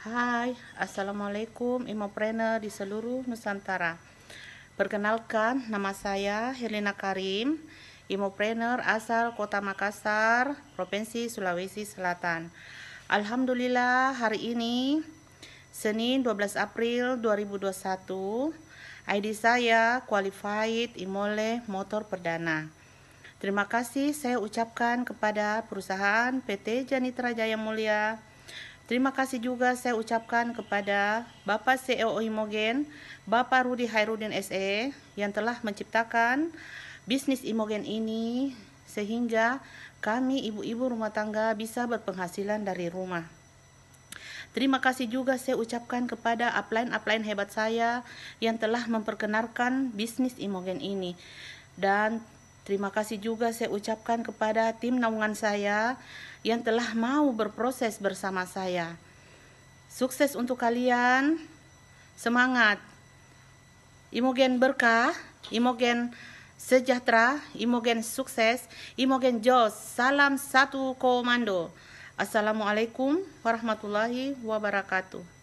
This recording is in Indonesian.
Hai, Assalamualaikum Imopreneur di seluruh Nusantara Perkenalkan, nama saya Helena Karim Imopreneur asal kota Makassar, Provinsi Sulawesi Selatan Alhamdulillah hari ini Senin 12 April 2021 ID saya Qualified Imole Motor Perdana Terima kasih saya ucapkan kepada perusahaan PT Janitra Jaya Mulia Terima kasih juga saya ucapkan kepada Bapak CEO Imogen, Bapak Rudi Hairudin SE yang telah menciptakan bisnis Imogen ini sehingga kami ibu-ibu rumah tangga bisa berpenghasilan dari rumah. Terima kasih juga saya ucapkan kepada upline-upline hebat saya yang telah memperkenalkan bisnis Imogen ini. Dan Terima kasih juga saya ucapkan kepada tim naungan saya yang telah mau berproses bersama saya. Sukses untuk kalian. Semangat. Imogen berkah, Imogen sejahtera, Imogen sukses, Imogen jos. Salam satu komando. Assalamualaikum warahmatullahi wabarakatuh.